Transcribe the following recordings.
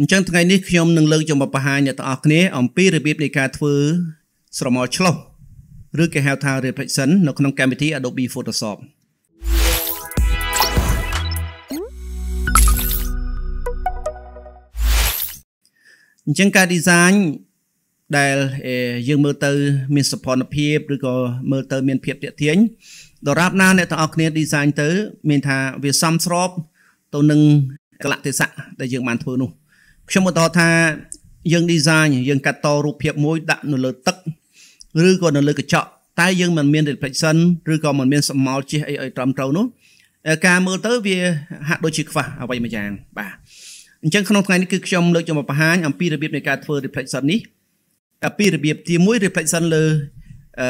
អញ្ចឹងថ្ងៃនេះខ្ញុំនឹងលើកយកមកបង្ហាញអ្នកទាំងអស់គ្នាអំពីរបៀបនៃការធ្វើស្រមោលឆ្លុះឬគេហៅថា reflection នៅក្នុងកម្មវិធី Adobe Photoshop អញ្ចឹងការ design ដែលយើងមើលទៅមានសុភ័ណភាពឬក៏មើលទៅ មានភាពទាក់ទាញដរាប ណាអ្នកទាំងអស់គ្នា design ទៅមាន ថាវាសមស្របទៅនឹងកលៈទេសៈដែលយើងបាន ធ្វើនោះខ្ញុំឧទាហរណ៍ថាយើង design យើងកាត់តរូបភាពមួយដាក់នៅលើទឹកឬក៏នៅលើកញ្ចក់តែយើងមិនមាន reflection ឬក៏មិនមានសម្មាលជិះអីឲ្យត្រឹមត្រូវនោះការមើលទៅវាហាក់ដូចជាខ្វះអ្វីមួយយ៉ាងបាទអញ្ចឹងក្នុងថ្ងៃនេះគឺខ្ញុំលើកយកមកបង្ហាញអំពីរបៀបនៃការធ្វើ reflection នេះអំពីរបៀបទី1 reflection លើអឺ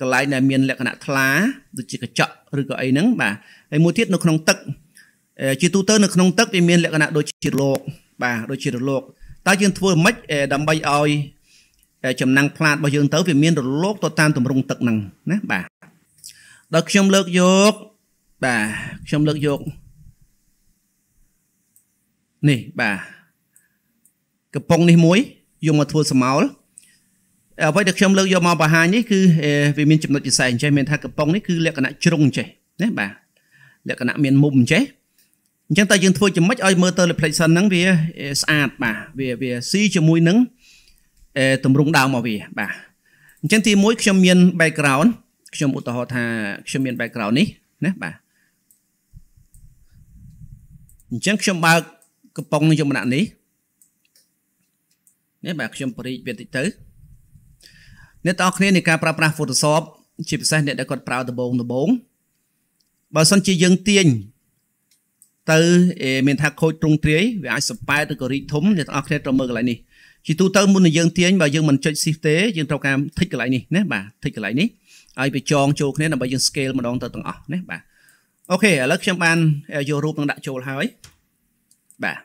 កន្លែងដែលមានលក្ខណៈថ្លាដូចជាកញ្ចក់ឬក៏អីហ្នឹងបាទហើយមួយទៀតនៅក្នុងទឹកជាទូទៅនៅក្នុងទឹកវាមានលក្ខណៈដូចជាលោកបាទដូចជារលកតើយើងធ្វើម៉េចដើម្បីឲ្យចំណាំងផ្លាតរបស់យើង ទៅវាមានរលកទៅតាមទម្រង់ទឹកហ្នឹងណាបាទដល់ខ្ញុំលើកយកបាទខ្ញុំលើកយកនេះបាទកំប៉ុងនេះមួយយកមកធ្វើសមោលអ្វីដែលខ្ញុំលើកយកមកបង្ហាញនេះគឺវាមានចំណុចពិសេសអញ្ចេះមានថាកំប៉ុងនេះគឺលក្ខណៈជ្រុងអញ្ចេះណាបាទលក្ខណៈមានមុំអញ្ចេះអញ្ចឹងតើយើងធ្វើយ៉ាងម៉េចឲ្យមើលទៅ reflection ហ្នឹងវាស្អាតបាទវាវាស៊ីជាមួយនឹងតម្រង់ដើមរបស់វាបាទអញ្ចឹងទី1ខ្ញុំមាន background ខ្ញុំឧទាហរណ៍ថាខ្ញុំមាន background នេះណាបាទអញ្ចឹងខ្ញុំបើកកំប៉ុងយមនៈនេះនេះបាទខ្ញុំបរិយវាតិចទៅអ្នកទាំងអស់គ្នានៃការប្រើប្រាស់ Photoshop ជាពិសេសអ្នកដែលគាត់ប្រើដំបងដំបង បើសិនជាយើងទាញទៅមានថាខូចទ្រង់ទ្រាយវាអាចសប៉ែតឬក៏រីកធំអ្នកទាំងអស់គ្នាត្រូវមើលកន្លែងនេះជាទូទៅមុននឹងយើងទាញបើយើងមិនចុច shift ទេយើងត្រូវការថិចកន្លែងនេះណាបាទថិចកន្លែងនេះហើយវាចងចូលគ្នាដើម្បីយើង scale ម្ដងទៅទាំងអស់ណាបាទអូខេឥឡូវខ្ញុំបានយករូបនឹងដាក់ចូលហើយបាទ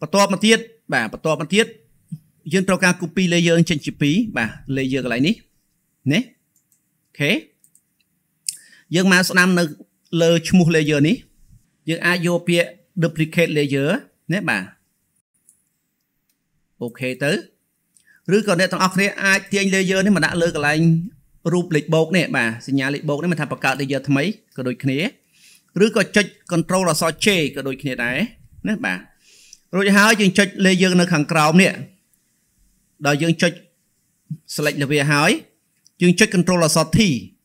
បន្តមកទៀតបាទបន្តមកទៀតយើងត្រូវការ copy layer ចេញជា2បាទ layer កន្លែងនេះណាអូខេយើងមកស្ដាំនៅលើឈ្មោះ layer នេះយើងអាចយកពាក្យ duplicate layer ណាបាទអូខេទៅឬក៏អ្នកទាំងអស់គ្នាអាចទាញ layer នេះមកដាក់លើកន្លែងរូបលេខបូកនេះបាទសញ្ញាលេខបូកនេះមិនថាបង្កើត layer ថ្មីក៏ដូចគ្នាឬក៏ចុច control អក្សរ J ក៏ដូចគ្នាដែរណាបាទរួចហើយយើងចុច layer នៅខាងក្រោមនេះដល់យើងចុច select លាវាហើយយើងចុច control អក្សរ T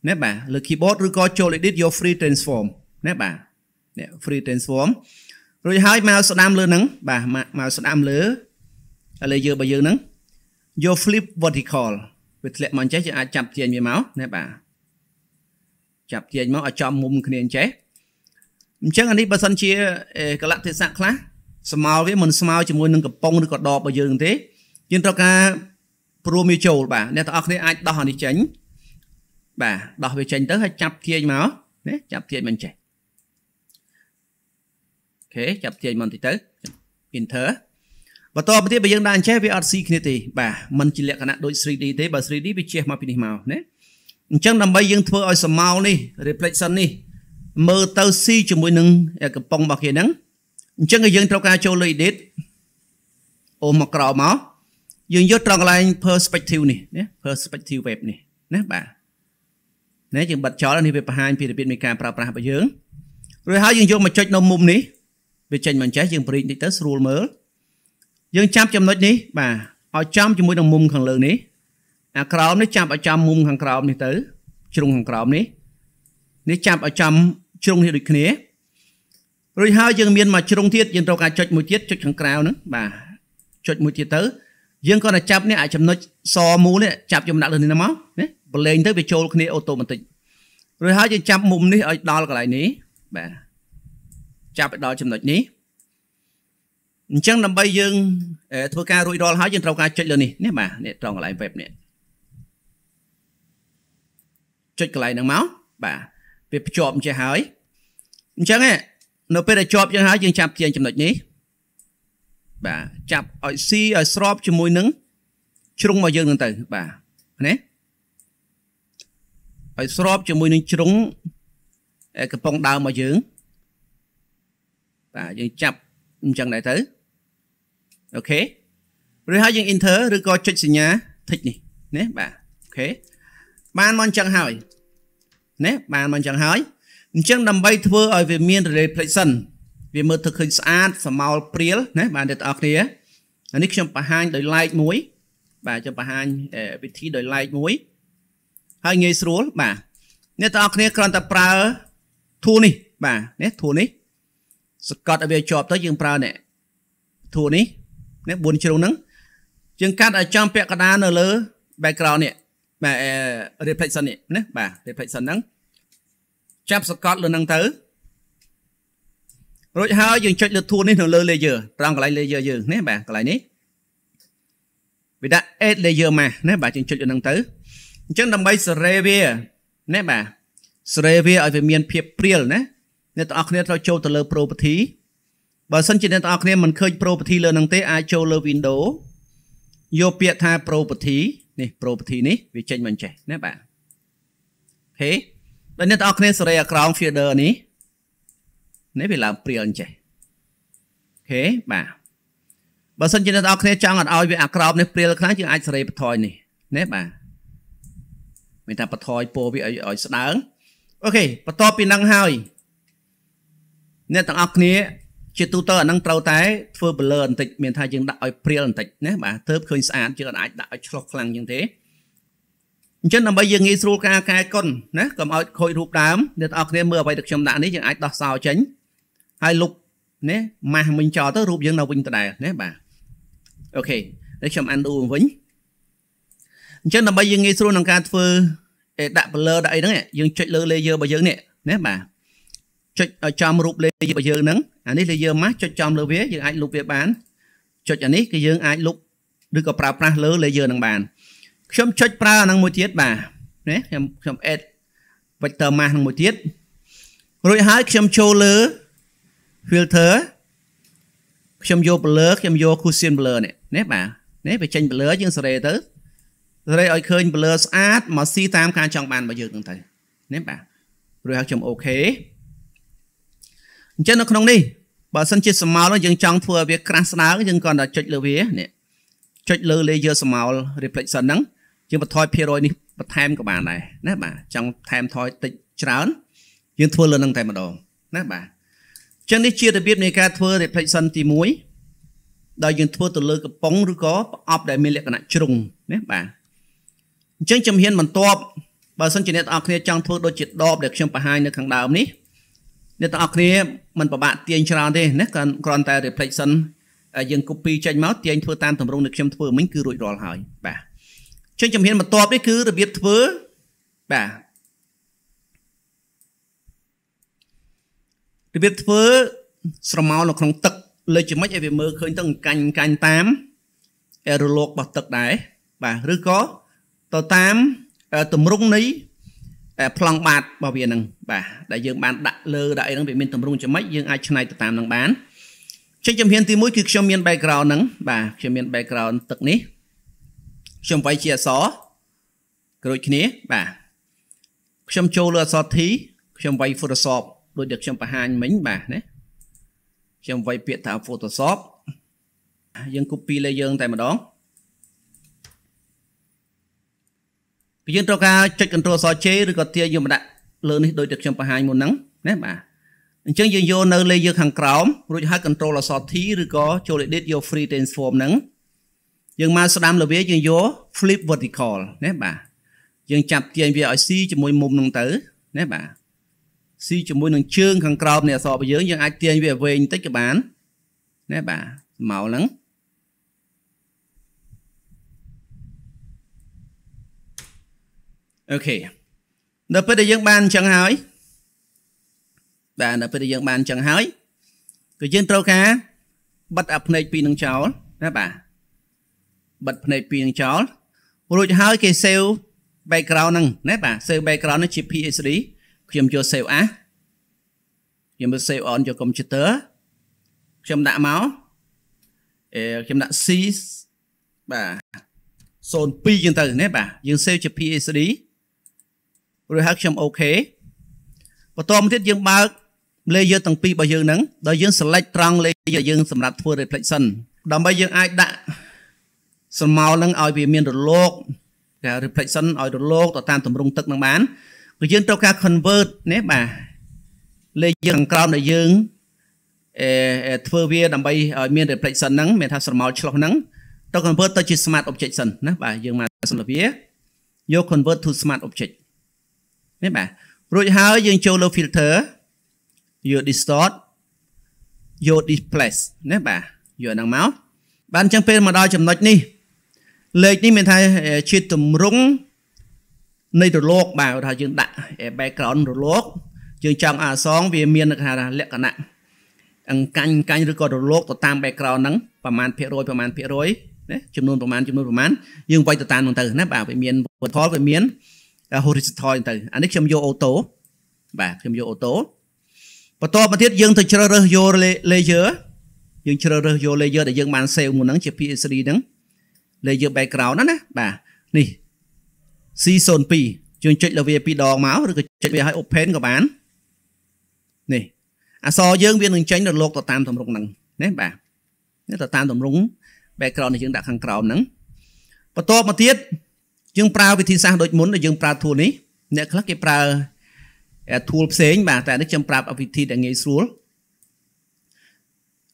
ណាបាទលើ keyboard ឬក៏ចូល edit your free transform ណាបាទនេះ free transform រួចហើយមកស្ដាមលើហ្នឹងបាទមកស្ដាមលើឥឡូវយើងបើយើងហ្នឹងយក flip vertical វាធ្លាក់មកអញ្ចេះយើងអាចចាប់ទាញវាមកណាបាទចាប់ទាញមកឲ្យចំមុំគ្នាអញ្ចេះអញ្ចឹងអានេះបើសិនជាកលៈទេសៈខ្លះស្មោលវាមិនស្មោលជាមួយនឹងកំប៉ុងឬក៏ដបរបស់យើងទេយើងត្រូវការព្រមវាចូលបាទអ្នកទាំងអស់គ្នាអាចដោះអានេះចេញបាទដោះវាចេញទៅហើយចាប់ទាញមកណាចាប់ទាញមិនចេះខេចាប់ទាញមកបន្តិចទៅ printer បន្តមកទៀតបើយើងដាក់អញ្ចេះវាអត់ស៊ីគ្នាទេបាទมันជាលក្ខណៈដូច 3D ទេបើ 3D វាជះមកពីនេះមកណាអញ្ចឹងដើម្បីយើងធ្វើឲ្យសមោលនេះ reflection នេះមើលទៅស៊ីជាមួយនឹងកំប៉ុងរបស់គេហ្នឹងអញ្ចឹងគឺយើង ត្រូវការចូលលើ edit អូមកក្រោមមកយើងយកត្រង់កន្លែង perspective នេះណា perspective web នេះណាបាទណាយើងបិទចោលនេះវាបង្ហាញពីរបៀបនៃការប្រើប្រាស់របស់យើងរួចហើយយើងយកមកចុចនៅមុំនេះវាចេញមកចេះយើងព្រីកបន្តិចទៅស្រួលមើលយើងចាប់ចំណុចនេះបាទឲ្យចំជាមួយនឹងមុំខាងលើនេះអាក្រោមនេះចាប់ឲ្យចំមុំខាងក្រោមនេះទៅជ្រុងខាងក្រោមនេះនេះចាប់ឲ្យចំជ្រុងនេះដូចគ្នារួចហើយយើងមានមកជ្រុងទៀតយើងត្រូវការចុចមួយទៀតចុចខាងក្រៅហ្នឹងបាទចុចមួយទៀតទៅយើងគាត់តែចាប់នេះអាចចំណុចសមូលនេះចាប់ចំណដាក់លើនេះមកណាបលេងទៅវាចូលគ្នាអូតូម៉ាទិករួចហើយយើងចាប់មុំនេះឲ្យដល់កន្លែងនេះបាទចាប់ដល់ចំណុចនេះអញ្ចឹងដើម្បីយើង ធ្វើការរួចរាល់ហើយយើងត្រូវការចុចលើនេះនេះបាទនេះត្រង់កន្លែង web នេះចុចកន្លែងហ្នឹងមកបាទវាភ្ជាប់ចេះហើយអញ្ចឹងនៅពេលដែលជាប់ចឹងហើយយើងចាប់ទាញចំណុចនេះបាទចាប់ឲ្យស៊ីឲ្យស្របជាមួយនឹងជ្រុងរបស់យើងហ្នឹងទៅបាទណាឲ្យស្របជាមួយនឹងជ្រុងកំប៉ុងដើមរបស់យើងបាទយើងចាប់អញ្ចឹងដែរទៅអូខេឬហើយយើង enter ឬក៏ចុចសញ្ញាថិចនេះណាបាទអូខេបានមកអញ្ចឹងហើយណាបានមកអញ្ចឹងហើយអញ្ចឹងដើម្បីធ្វើឲ្យវាមាន reflection វាមើលទៅឃើញស្អាតស្រមោលព្រាលណាបាទអ្នកទាំងអស់គ្នាអានេះខ្ញុំបង្ហាញដោយ like មួយបាទខ្ញុំបង្ហាញវិធីដោយ like មួយហើយងាយស្រួលបាទអ្នកទាំងអស់គ្នាគ្រាន់តែប្រើ tool នេះបាទណា tool នេះសកត់ឲ្យវាជាប់ទៅយើងប្រើនេះធួនេះនេះ4ជ្រុងហ្នឹងយើងកាត់ឲ្យចំពាក់កណ្ដាលនៅលើ background នេះបាទ reflection នេះណាបាទ reflection ហ្នឹងចាប់សកត់លើហ្នឹងទៅរួចហើយយើងចុចលើធួនេះនៅលើ layer ត្រង់កន្លែង layer យើងណាបាទកន្លែងនេះវាដាក់ add layer mask ណាបាទយើងចុចលើហ្នឹងទៅអញ្ចឹងដើម្បីសេរីវាណាបាទសេរីវាឲ្យវាមានភាពព្រាលណាអ្នកទាំងអស់គ្នាត្រូវចូលទៅលើ property បើសិនជាអ្នកទាំងអស់គ្នាមិនឃើញ property លើនឹងទេអាចចូលលើ window យកពាក្យថា property នេះ property នេះវាចេញមកចេះណាបាទអូខេដល់អ្នកទាំងអស់គ្នាសេរី account folder នេះនេះវាឡើងព្រាលអញ្ចេះអូខេបាទបើសិនជាអ្នកទាំងអស់គ្នាចង់ឲ្យវាអាក្រោបនេះព្រាលខ្លាំងយើងអាចសេរីបន្ថយនេះណាបាទមានថាបន្ថយពោវាឲ្យស្ដើងអូខេបន្ទាប់ពីនឹងហើយអ្នកទាំងអស់គ្នាជាទូទៅអានឹងត្រូវតែធ្វើបលឺបន្តិចមានថាយើងដាក់ឲ្យព្រាលបន្តិចណាបាទទើបឃើញស្អាតយើងអាចដាក់ឲ្យឆ្លុះខ្លាំងជាងទេអញ្ចឹងដើម្បីយើងងាយស្រួលការកែគុណណាកុំឲ្យខូចរូបដើមអ្នកទាំងអស់គ្នាមើលអ្វីដែលខ្ញុំដាក់នេះយើងអាចដោះសោចេញហើយលុបណាម៉ាស់មិញចោលទៅរូបយើងនៅវិញដដែលណាបាទអូខេនេះខ្ញុំអានឌូវិញអញ្ចឹងដើម្បីយើងងាយស្រួលក្នុងការធ្វើដាក់ blur ដាក់អីហ្នឹងយើងចុចលើ layer របស់យើងនេះណាបាទចុចចំរូបលេខរបស់យើងហ្នឹងអានេះលេខយើងម៉ាស់ចុចចំលើវាយើងអាចលុបវាបានចុចអានេះគឺយើងអាចលុបឬក៏ប្រើប្រាស់លើលេខយើងហ្នឹងបានខ្ញុំចុចប្រើអាហ្នឹងមួយទៀតបាទណាខ្ញុំខ្ញុំ add vector mask ហ្នឹងមួយទៀតរួចហើយខ្ញុំចូលលើ filter ខ្ញុំយក blur ខ្ញុំយក Gaussian blur នេះណាបាទនេះវាចេញ blur យើងសេរីទៅសេរីឲ្យឃើញ blur ស្អាតមកស៊ីតាមការចង់បានរបស់យើងហ្នឹងទៅណាបាទរួចហើយខ្ញុំ OK អញ្ចឹងនៅក្នុងនេះបើសិនជាស្មោលយើងចង់ធ្វើឲ្យវាក្រាស់ស្ដៅយើងគ្រាន់តែចុចលើវានេះចុចលើ layer ស្មោល reflection ហ្នឹងយើងបន្ថយភាគរយនេះបន្ថែមក៏បានដែរណាបាទចង់ថែមថយតិចច្រើនយើងធ្វើលើនឹងតែម្ដងណាបាទអញ្ចឹងនេះជារបៀបនៃការធ្វើ reflection ទី1ដែលយើងធ្វើទៅលើកំប៉ុងឬក៏ប្រអប់ដែលមានលក្ខណៈជ្រុងណាបាទអញ្ចឹងជំហានបន្ទាប់បើសិនជាអ្នកទាំងអស់គ្នាចង់ធ្វើដូចជាដបដែលខ្ញុំបង្ហាញនៅខាងដើមនេះអ្នកទាំងអស់គ្នាមិនពិបាកទាញច្រើនទេណាគ្រាន់តែ reflection យើង copy ចេញមកទាញធ្វើតាមទម្រង់ដែលខ្ញុំធ្វើមិញគឺរួចរាល់ហើយបាទចឹងជំហានបន្ទាប់នេះគឺរបៀបធ្វើបាទរបៀបធ្វើ ស្រមោលនៅក្នុងទឹកលើចំណុចឲ្យវាមើលឃើញទៅកាញ់កាញ់តាមរលករបស់ទឹកដែរបាទឬក៏ទៅតាមទម្រង់នៃប្លង់បាតរបស់វាហ្នឹងបាទដែលយើងបានដាក់លើដាក់អីហ្នឹងវាមានទម្រង់យ៉ាងម៉េចយើងអាចឆ្នៃទៅតាមហ្នឹងបានចេញជំហានទី1គឺខ្ញុំមាន background ហ្នឹងបាទខ្ញុំមាន background ទឹកនេះខ្ញុំវាយជាអសក្រូចគ្នាបាទខ្ញុំចូលលើអសធីខ្ញុំវាយ Photoshop ដូចដែលខ្ញុំបង្ហាញមិញបាទណាខ្ញុំវាយពាក្យថា Photoshop យើង copy លើយើងតែម្ដងគឺយើងត្រូវការចុច control សជេឬក៏ទាយើងមកដាក់លើនេះដូចតែខ្ញុំបង្ហាញមុនហ្នឹងណាបាទអញ្ចឹងយើងយកនៅ layer ខាងក្រោមរួចហើយ control អសត T ឬក៏ចូល edit យក free transform ហ្នឹងយើងមកស្ដាំលវាយើងយក flip vertical ណាបាទយើងចាប់ទាញវាឲ្យ C ជាមួយមុំហ្នឹងទៅណាបាទ C ជាមួយនឹងជើងខាងក្រោមនៃអសរបស់យើងយើងអាចទាញវាវែងបន្តិចក៏បានណាបាទស្មៅហ្នឹងអូខេដល់ពេលដែលយើងបានអញ្ចឹងហើយបាទដល់ពេលដែលយើងបានអញ្ចឹងហើយគឺយើងត្រូវការបិទអាភ្នែកពីរនឹងចោលណាបាទបិទភ្នែកពីរនឹងចោលរួចហើយគេ save background ហ្នឹងណាបាទ save background ហ្នឹងជា PSD ខ្ញុំយក save អាខ្ញុំយក save on យក computer ខ្ញុំដាក់មកអេខ្ញុំដាក់ C បាទ02ជាងទៅណាបាទយើង save ជា PSD រួចហើយខ្ញុំអូខេបន្តមកទៀតយើងបើក layer ទាំងពីររបស់យើងហ្នឹងដល់យើង select ត្រង់ layer ដែលយើងសម្រាប់ធ្វើ reflection ដើម្បីយើងអាចដាក់ស្រមោលហ្នឹងឲ្យវាមានរលកគេ reflection ឲ្យរលកទៅតាមទម្រង់ទឹកហ្នឹងបានគឺយើងត្រូវការ convert នេះបាទ layer ខាងក្រោមដែលយើងអឺធ្វើវា ដើម្បីឲ្យមាន reflection ហ្នឹងមានថាស្រមោលឆ្លោះហ្នឹងទៅ convert ទៅជា smart object សិនណាបាទយើងមកសំលវាយក convert to smart object មែនបាទរួចហើយយើងចូលលើ filter យក distort យក displace ណាបាទយកហ្នឹងមកបានអញ្ចឹងពេលមកដល់ចំណុចនេះលេខនេះមានថាជាតម្រង់នៃរលកបាទថាយើងដាក់ background រលកយើងចង់អាសងវាមានគេថាលក្ខណៈអង្កាញ់កាញ់ឬក៏រលកទៅតាម background ហ្នឹងប្រមាណភាគរយប្រមាណភាគរយណាចំនួនប្រមាណចំនួនប្រមាណយើងវាយទៅតាមហ្នឹងទៅណាបាទវាមានផលវាមាន horizontal ទៅអានេះខ្ញុំយកអូតូបាទខ្ញុំយកអូតូបន្តមកទៀតយើងទៅជ្រើសរើសយក layer យើងជ្រើសរើសយក layer ដែលយើងបាន save មុនហ្នឹងជា PSD ហ្នឹង layer background ណាណាបាទនេះ C02 យើងចុចលើវាពីរដងមកឬក៏ចុចវាឲ្យ open ក៏បាននេះអសរយើងវានឹងចេញរលកទៅតាមទម្រង់ហ្នឹងណាបាទនេះទៅតាមទម្រង់ background ដែលយើងដាក់ខាងក្រោមហ្នឹងបន្ទាប់មកទៀតយើងប្រើវិធីសាស្ត្រដូចមុនដែលយើងប្រើធួនេះអ្នកខ្លះគេប្រើធួផ្សេងបាទតែនេះខ្ញុំប្រាប់វិធីដែលងាយស្រួល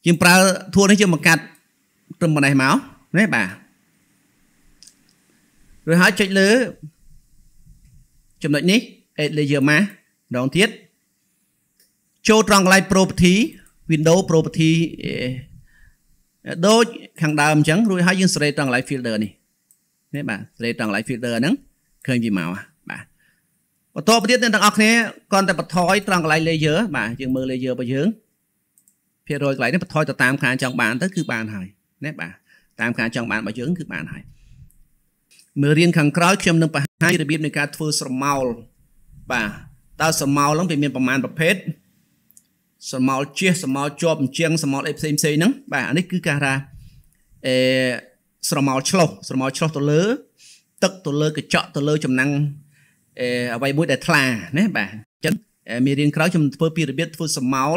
យើងប្រើធួនេះយើងបង្កាត់ត្រឹមប៉ុណ្ណេះមកនេះបាទរួចហើយចុចលើចំណុចនេះ add layer mask ម្ដងទៀតចូលត្រង់កន្លែង property window property ដូចខាងដើមអញ្ចឹងរួចហើយយើងសេរីត្រង់កន្លែង filter នេះគ្នាបាទស្លេតត្រង់ live filter ហ្នឹងឃើញវាមកបាទបន្តទៅទៀតអ្នកទាំងអស់គ្នាគ្រាន់តែបន្ថយត្រង់កន្លែង layer បាទយើងមើល layer របស់យើងភាគរយកន្លែងនេះបន្ថយទៅតាមការចង់បាន ទៅ គឺបានហើយណាបាទតាមការចង់បានរបស់យើងគឺបានហើយមើលរៀនខាងក្រោយខ្ញុំនឹងបង្ហាញរបៀបនៃការធ្វើស្រមោលបាទតើស្រមោលហ្នឹងវាមានប្រមាណប្រភេទស្រមោលជះស្រមោលជាប់អញ្ចឹងស្រមោលអីផ្សេងផ្សេងហ្នឹងបាទអានេះគឺការថាអេស្រមោលឆ្លុះស្រមោលឆ្លុះទៅលើ ទឹកទៅលើកញ្ចក់ទៅលើចំណាំងអេអ្វីមួយដែលថ្លាណាបាទអញ្ចឹងមានរៀនក្រោយខ្ញុំធ្វើពីរបៀបធ្វើស្រមោល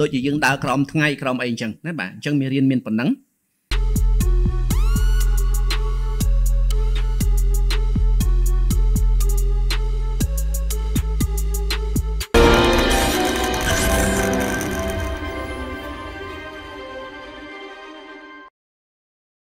ដូចជាយើងដើរក្រោមថ្ងៃក្រោមអីអញ្ចឹងណាបាទអញ្ចឹងមានរៀនមានប៉ុណ្ណឹង